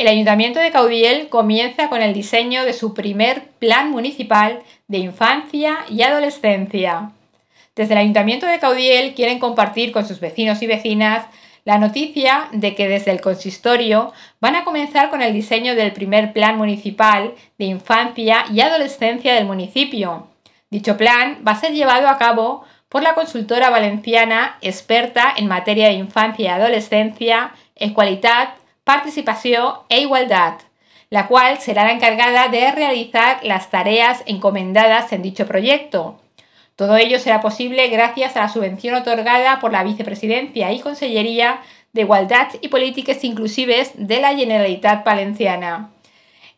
el Ayuntamiento de Caudiel comienza con el diseño de su primer Plan Municipal de Infancia y Adolescencia. Desde el Ayuntamiento de Caudiel quieren compartir con sus vecinos y vecinas la noticia de que desde el consistorio van a comenzar con el diseño del primer Plan Municipal de Infancia y Adolescencia del municipio. Dicho plan va a ser llevado a cabo por la consultora valenciana experta en materia de infancia y adolescencia, Equalitat participación e igualdad, la cual será la encargada de realizar las tareas encomendadas en dicho proyecto. Todo ello será posible gracias a la subvención otorgada por la Vicepresidencia y Consellería de Igualdad y Políticas Inclusives de la Generalitat Valenciana.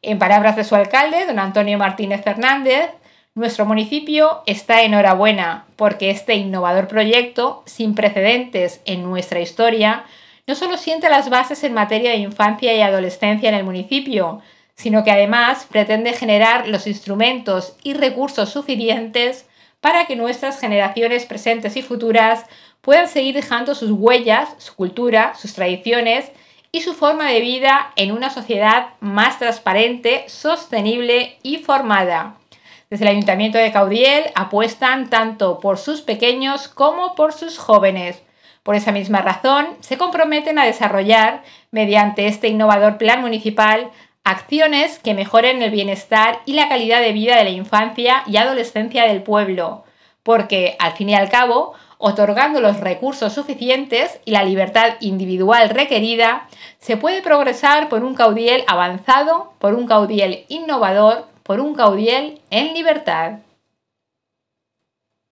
En palabras de su alcalde, don Antonio Martínez Fernández, nuestro municipio está enhorabuena porque este innovador proyecto, sin precedentes en nuestra historia, no solo siente las bases en materia de infancia y adolescencia en el municipio, sino que además pretende generar los instrumentos y recursos suficientes para que nuestras generaciones presentes y futuras puedan seguir dejando sus huellas, su cultura, sus tradiciones y su forma de vida en una sociedad más transparente, sostenible y formada. Desde el Ayuntamiento de Caudiel apuestan tanto por sus pequeños como por sus jóvenes por esa misma razón, se comprometen a desarrollar, mediante este innovador plan municipal, acciones que mejoren el bienestar y la calidad de vida de la infancia y adolescencia del pueblo, porque, al fin y al cabo, otorgando los recursos suficientes y la libertad individual requerida, se puede progresar por un caudiel avanzado, por un caudiel innovador, por un caudiel en libertad.